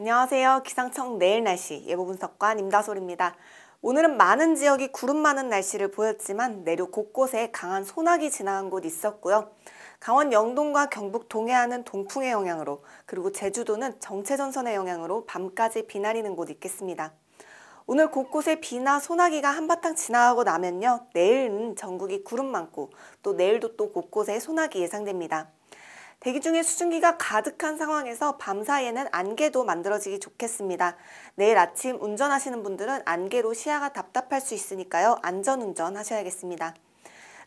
안녕하세요. 기상청 내일 날씨 예보 분석관 임다솔입니다. 오늘은 많은 지역이 구름 많은 날씨를 보였지만 내륙 곳곳에 강한 소나기 지나간 곳 있었고요. 강원 영동과 경북 동해안은 동풍의 영향으로 그리고 제주도는 정체전선의 영향으로 밤까지 비 내리는 곳 있겠습니다. 오늘 곳곳에 비나 소나기가 한바탕 지나가고 나면요. 내일은 전국이 구름 많고 또 내일도 또 곳곳에 소나기 예상됩니다. 대기 중에 수증기가 가득한 상황에서 밤사이에는 안개도 만들어지기 좋겠습니다. 내일 아침 운전하시는 분들은 안개로 시야가 답답할 수 있으니까요. 안전운전 하셔야겠습니다.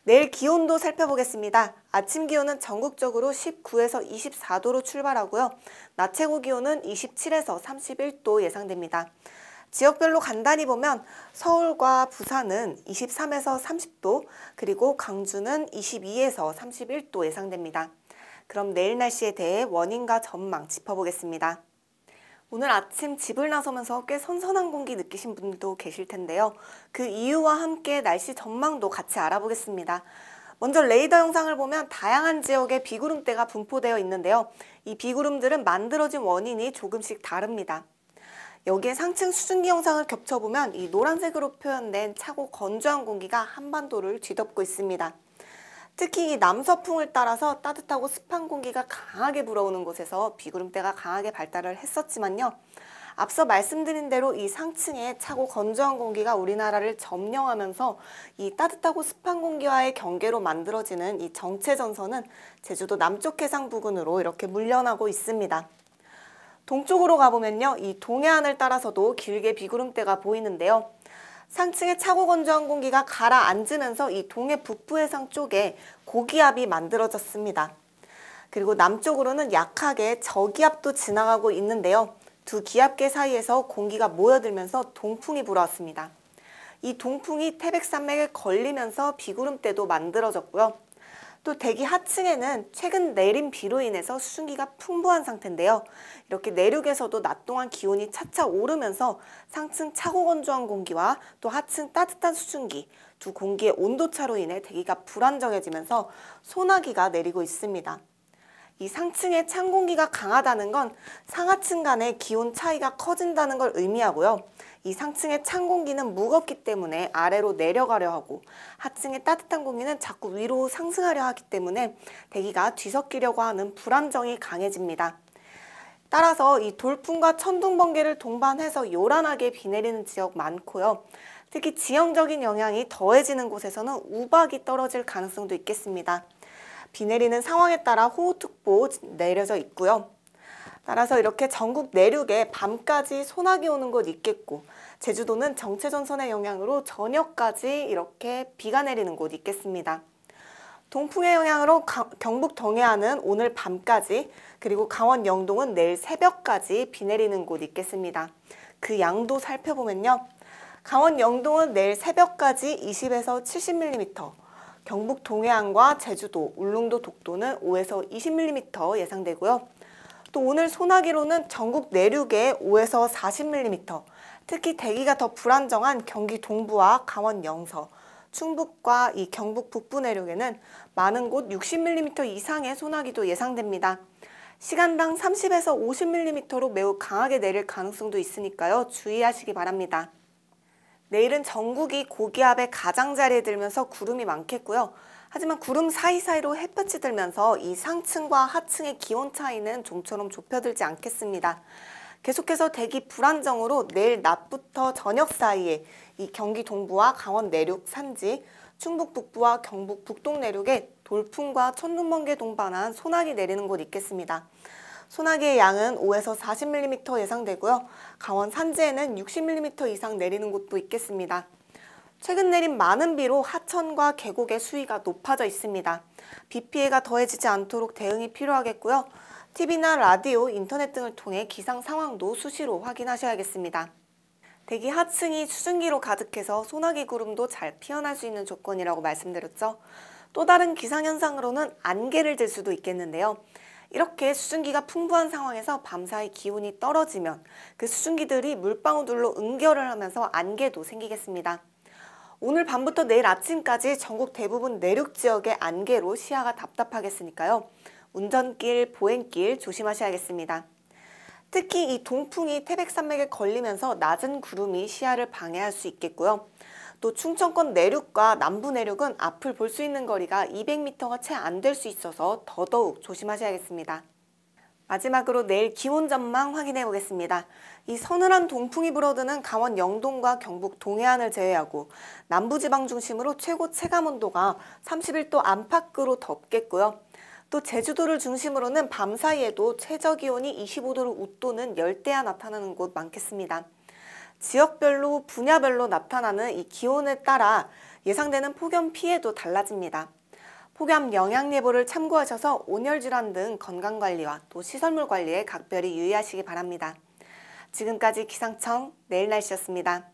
내일 기온도 살펴보겠습니다. 아침 기온은 전국적으로 19에서 24도로 출발하고요. 낮 최고 기온은 27에서 31도 예상됩니다. 지역별로 간단히 보면 서울과 부산은 23에서 30도, 그리고 광주는 22에서 31도 예상됩니다. 그럼 내일 날씨에 대해 원인과 전망 짚어보겠습니다. 오늘 아침 집을 나서면서 꽤 선선한 공기 느끼신 분도 계실 텐데요. 그 이유와 함께 날씨 전망도 같이 알아보겠습니다. 먼저 레이더 영상을 보면 다양한 지역에 비구름대가 분포되어 있는데요. 이 비구름들은 만들어진 원인이 조금씩 다릅니다. 여기에 상층 수증기 영상을 겹쳐보면 이 노란색으로 표현된 차고 건조한 공기가 한반도를 뒤덮고 있습니다. 특히 이 남서풍을 따라서 따뜻하고 습한 공기가 강하게 불어오는 곳에서 비구름대가 강하게 발달을 했었지만요. 앞서 말씀드린 대로 이 상층에 차고 건조한 공기가 우리나라를 점령하면서 이 따뜻하고 습한 공기와의 경계로 만들어지는 이 정체전선은 제주도 남쪽 해상 부근으로 이렇게 물려나고 있습니다. 동쪽으로 가보면요. 이 동해안을 따라서도 길게 비구름대가 보이는데요. 상층의 차고 건조한 공기가 가라앉으면서 이 동해 북부 해상 쪽에 고기압이 만들어졌습니다. 그리고 남쪽으로는 약하게 저기압도 지나가고 있는데요. 두 기압계 사이에서 공기가 모여들면서 동풍이 불어왔습니다. 이 동풍이 태백산맥에 걸리면서 비구름대도 만들어졌고요. 또 대기 하층에는 최근 내린 비로 인해서 수증기가 풍부한 상태인데요. 이렇게 내륙에서도 낮 동안 기온이 차차 오르면서 상층 차고 건조한 공기와 또 하층 따뜻한 수증기 두 공기의 온도차로 인해 대기가 불안정해지면서 소나기가 내리고 있습니다. 이 상층의 찬 공기가 강하다는 건 상하층 간의 기온 차이가 커진다는 걸 의미하고요. 이 상층의 찬 공기는 무겁기 때문에 아래로 내려가려 하고 하층의 따뜻한 공기는 자꾸 위로 상승하려 하기 때문에 대기가 뒤섞이려고 하는 불안정이 강해집니다. 따라서 이 돌풍과 천둥 번개를 동반해서 요란하게 비 내리는 지역 많고요. 특히 지형적인 영향이 더해지는 곳에서는 우박이 떨어질 가능성도 있겠습니다. 비 내리는 상황에 따라 호우특보 내려져 있고요. 따라서 이렇게 전국 내륙에 밤까지 소나기 오는 곳 있겠고 제주도는 정체전선의 영향으로 저녁까지 이렇게 비가 내리는 곳 있겠습니다. 동풍의 영향으로 가, 경북 동해안은 오늘 밤까지 그리고 강원 영동은 내일 새벽까지 비 내리는 곳 있겠습니다. 그 양도 살펴보면요. 강원 영동은 내일 새벽까지 20에서 70mm, 경북 동해안과 제주도, 울릉도, 독도는 5에서 20mm 예상되고요. 또 오늘 소나기로는 전국 내륙에 5에서 40mm, 특히 대기가 더 불안정한 경기 동부와 강원 영서, 충북과 이 경북 북부 내륙에는 많은 곳 60mm 이상의 소나기도 예상됩니다. 시간당 30에서 50mm로 매우 강하게 내릴 가능성도 있으니까요. 주의하시기 바랍니다. 내일은 전국이 고기압의 가장자리에 들면서 구름이 많겠고요. 하지만 구름 사이사이로 햇볕이 들면서 이 상층과 하층의 기온 차이는 좀처럼 좁혀들지 않겠습니다. 계속해서 대기 불안정으로 내일 낮부터 저녁 사이에 이 경기 동부와 강원 내륙 산지, 충북 북부와 경북 북동 내륙에 돌풍과 천둥번개 동반한 소나기 내리는 곳 있겠습니다. 소나기의 양은 5에서 40mm 예상되고요. 강원 산지에는 60mm 이상 내리는 곳도 있겠습니다. 최근 내린 많은 비로 하천과 계곡의 수위가 높아져 있습니다. 비 피해가 더해지지 않도록 대응이 필요하겠고요. TV나 라디오, 인터넷 등을 통해 기상 상황도 수시로 확인하셔야겠습니다. 대기 하층이 수증기로 가득해서 소나기 구름도 잘 피어날 수 있는 조건이라고 말씀드렸죠. 또 다른 기상현상으로는 안개를 들 수도 있겠는데요. 이렇게 수증기가 풍부한 상황에서 밤사이 기온이 떨어지면 그 수증기들이 물방울들로 응결을 하면서 안개도 생기겠습니다. 오늘 밤부터 내일 아침까지 전국 대부분 내륙 지역의 안개로 시야가 답답하겠으니까요. 운전길, 보행길 조심하셔야겠습니다. 특히 이 동풍이 태백산맥에 걸리면서 낮은 구름이 시야를 방해할 수 있겠고요. 또 충청권 내륙과 남부 내륙은 앞을 볼 수 있는 거리가 200m가 채 안 될 수 있어서 더더욱 조심하셔야겠습니다. 마지막으로 내일 기온 전망 확인해 보겠습니다. 이 서늘한 동풍이 불어드는 강원 영동과 경북 동해안을 제외하고 남부지방 중심으로 최고 체감온도가 31도 안팎으로 덥겠고요. 또 제주도를 중심으로는 밤 사이에도 최저기온이 25도를 웃도는 열대야 나타나는 곳 많겠습니다. 지역별로 분야별로 나타나는 이 기온에 따라 예상되는 폭염 피해도 달라집니다. 폭염 영향 예보를 참고하셔서 온열 질환 등 건강 관리와 또 시설물 관리에 각별히 유의하시기 바랍니다. 지금까지 기상청 내일 날씨였습니다.